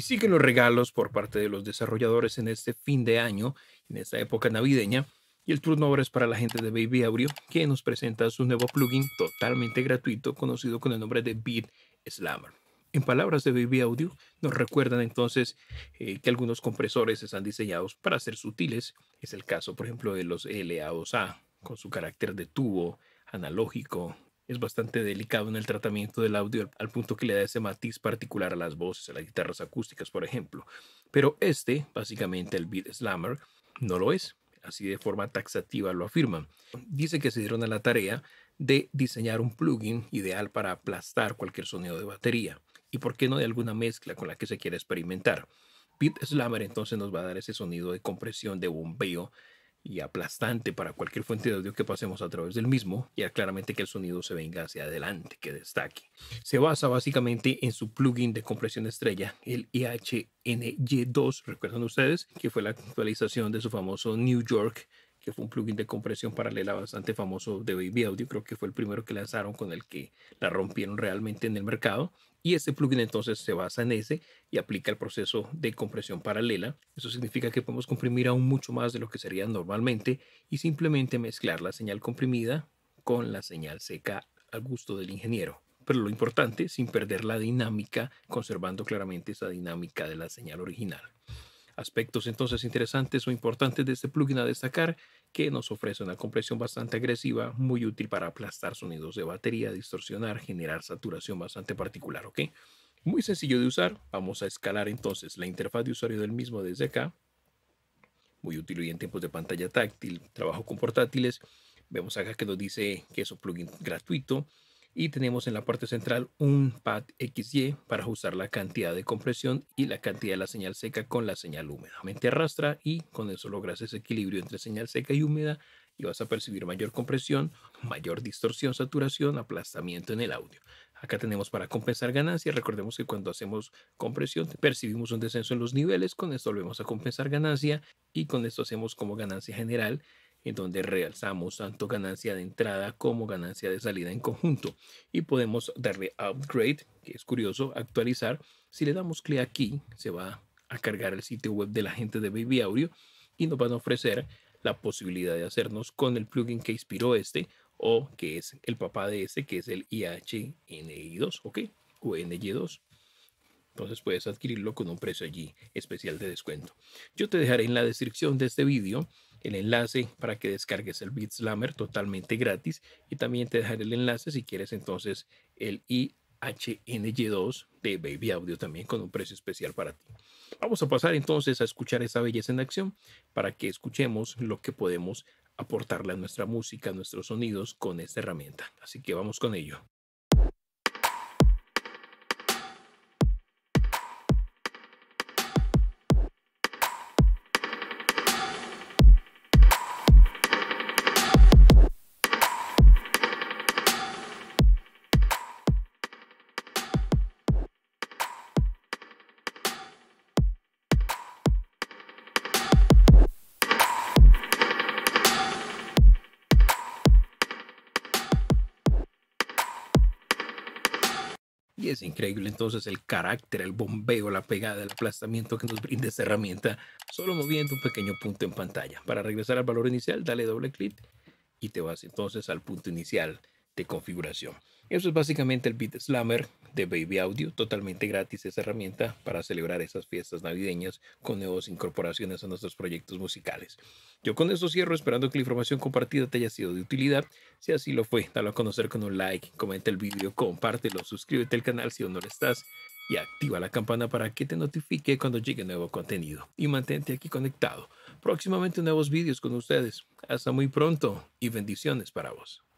Y siguen los regalos por parte de los desarrolladores en este fin de año, en esta época navideña. Y el turno ahora es para la gente de Baby Audio, que nos presenta su nuevo plugin totalmente gratuito conocido con el nombre de Beat Slammer. En palabras de Baby Audio, nos recuerdan entonces eh, que algunos compresores están diseñados para ser sutiles. Es el caso, por ejemplo, de los LA2A, con su carácter de tubo analógico es bastante delicado en el tratamiento del audio al, punto que le da ese matiz particular a las voces, a las guitarras acústicas, por ejemplo. Pero este, básicamente el Beat Slammer, no lo es. Así de forma taxativa lo afirman. Dice que se dieron a la tarea de diseñar un plugin ideal para aplastar cualquier sonido de batería y por qué no de alguna mezcla con la que se quiera experimentar. Beat Slammer entonces nos va a dar ese sonido de compresión, de bombeo, y aplastante para cualquier fuente de audio que pasemos a través del mismo, y claramente que el sonido se venga hacia adelante, que destaque. Se basa básicamente en su plugin de compresión estrella, el IHNY2, recuerdan ustedes, que fue la actualización de su famoso New York que fue un plugin de compresión paralela bastante famoso de Baby Audio, creo que fue el primero que lanzaron con el que la rompieron realmente en el mercado y este plugin entonces se basa en ese y aplica el proceso de compresión paralela. Eso significa que podemos comprimir aún mucho más de lo que sería normalmente y simplemente mezclar la señal comprimida con la señal seca al gusto del ingeniero. Pero lo importante, sin perder la dinámica, conservando claramente esa dinámica de la señal original. Aspectos entonces interesantes o importantes de este plugin a destacar que nos ofrece una compresión bastante agresiva, muy útil para aplastar sonidos de batería, distorsionar, generar saturación bastante particular, ¿ok? Muy sencillo de usar, vamos a escalar entonces la interfaz de usuario del mismo desde acá, muy útil hoy en tiempos de pantalla táctil, trabajo con portátiles, vemos acá que nos dice que es un plugin gratuito, y tenemos en la parte central un pad XY para ajustar la cantidad de compresión y la cantidad de la señal seca con la señal húmeda. Mente arrastra y con eso logras ese equilibrio entre señal seca y húmeda y vas a percibir mayor compresión, mayor distorsión, saturación, aplastamiento en el audio. Acá tenemos para compensar ganancia Recordemos que cuando hacemos compresión percibimos un descenso en los niveles. Con esto volvemos a compensar ganancia y con esto hacemos como ganancia general en donde realzamos tanto ganancia de entrada como ganancia de salida en conjunto. Y podemos darle upgrade, que es curioso, actualizar. Si le damos clic aquí, se va a cargar el sitio web de la gente de Baby Audio y nos van a ofrecer la posibilidad de hacernos con el plugin que inspiró este o que es el papá de este, que es el IHNI2, ¿ok? O 2 Entonces puedes adquirirlo con un precio allí especial de descuento. Yo te dejaré en la descripción de este vídeo el enlace para que descargues el Beat Slammer totalmente gratis y también te dejaré el enlace si quieres entonces el IHNY2 de Baby Audio también con un precio especial para ti. Vamos a pasar entonces a escuchar esa belleza en acción para que escuchemos lo que podemos aportarle a nuestra música, a nuestros sonidos con esta herramienta. Así que vamos con ello. Y es increíble entonces el carácter, el bombeo, la pegada, el aplastamiento que nos brinda esta herramienta solo moviendo un pequeño punto en pantalla. Para regresar al valor inicial, dale doble clic y te vas entonces al punto inicial de configuración. Eso es básicamente el Bit Slammer de Baby Audio, totalmente gratis esa herramienta para celebrar esas fiestas navideñas con nuevas incorporaciones a nuestros proyectos musicales. Yo con eso cierro esperando que la información compartida te haya sido de utilidad. Si así lo fue, dalo a conocer con un like, comenta el video, compártelo, suscríbete al canal si aún no lo estás y activa la campana para que te notifique cuando llegue nuevo contenido. Y mantente aquí conectado. Próximamente nuevos vídeos con ustedes. Hasta muy pronto y bendiciones para vos.